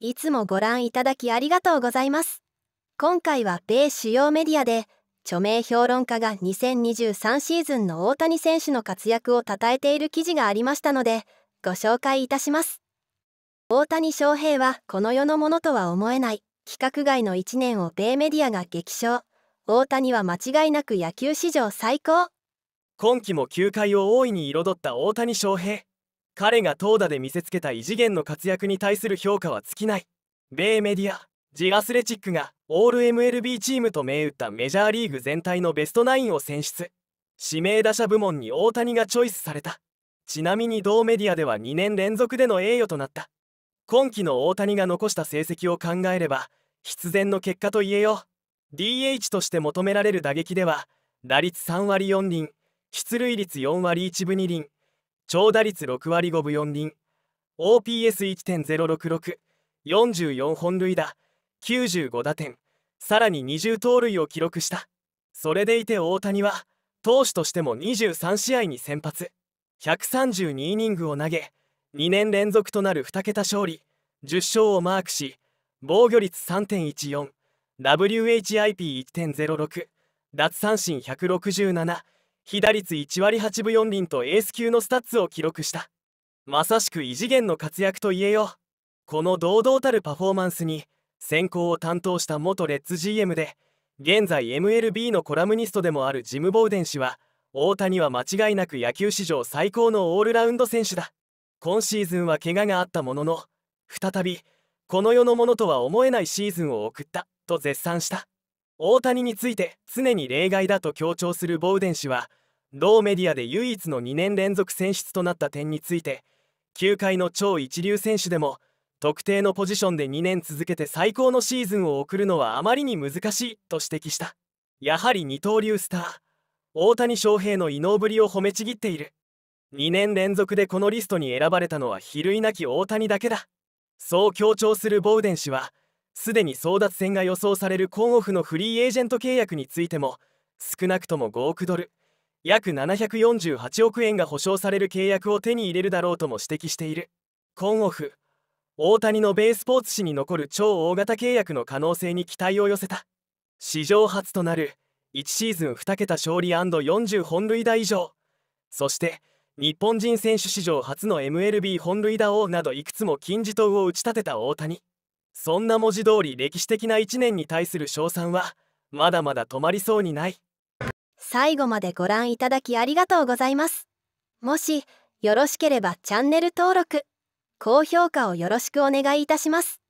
いつもご覧いただきありがとうございます。今回は米主要メディアで、著名評論家が2023シーズンの大谷選手の活躍を称えている記事がありましたので、ご紹介いたします。大谷翔平はこの世のものとは思えない、規格外の1年を米メディアが激賞。大谷は間違いなく野球史上最高。今季も球界を大いに彩った大谷翔平。彼が投打で見せつけた異次元の活躍に対する評価は尽きない米メディアジアスレチックがオール MLB チームと銘打ったメジャーリーグ全体のベストナインを選出指名打者部門に大谷がチョイスされたちなみに同メディアでは2年連続での栄誉となった今季の大谷が残した成績を考えれば必然の結果と言えよう DH として求められる打撃では打率3割4厘出塁率4割1分2厘長打率6割5分4厘 OPS1.066 44本塁打95打点さらに20盗塁を記録したそれでいて大谷は投手としても23試合に先発132イニングを投げ2年連続となる2桁勝利10勝をマークし防御率 3.14WHIP1.06 奪三振167被打率1割8分4厘とエース級のスタッツを記録したまさしく異次元の活躍といえようこの堂々たるパフォーマンスに選考を担当した元レッズ GM で現在 MLB のコラムニストでもあるジム・ボウデン氏は大谷は間違いなく野球史上最高のオールラウンド選手だ今シーズンは怪我があったものの再びこの世のものとは思えないシーズンを送ったと絶賛した大谷について常に例外だと強調するボウデン氏は同メディアで唯一の2年連続選出となった点について球界の超一流選手でも特定のポジションで2年続けて最高のシーズンを送るのはあまりに難しいと指摘したやはり二刀流スター大谷翔平の異能ぶりを褒めちぎっている2年連続でこのリストに選ばれたのは比類なき大谷だけだそう強調するボウデン氏はすでに争奪戦が予想されるコンオフのフリーエージェント契約についても少なくとも5億ドル約748億円が保証される契約を手に入れるだろうとも指摘しているコンオフ大谷のベースポーツ史に残る超大型契約の可能性に期待を寄せた史上初となる1シーズン2桁勝利 &40 本塁打以上そして日本人選手史上初の MLB 本塁打王などいくつも金字塔を打ち立てた大谷そんな文字通り歴史的な1年に対する称賛はまだまだ止まりそうにない。最後までご覧いただきありがとうございます。もしよろしければチャンネル登録、高評価をよろしくお願いいたします。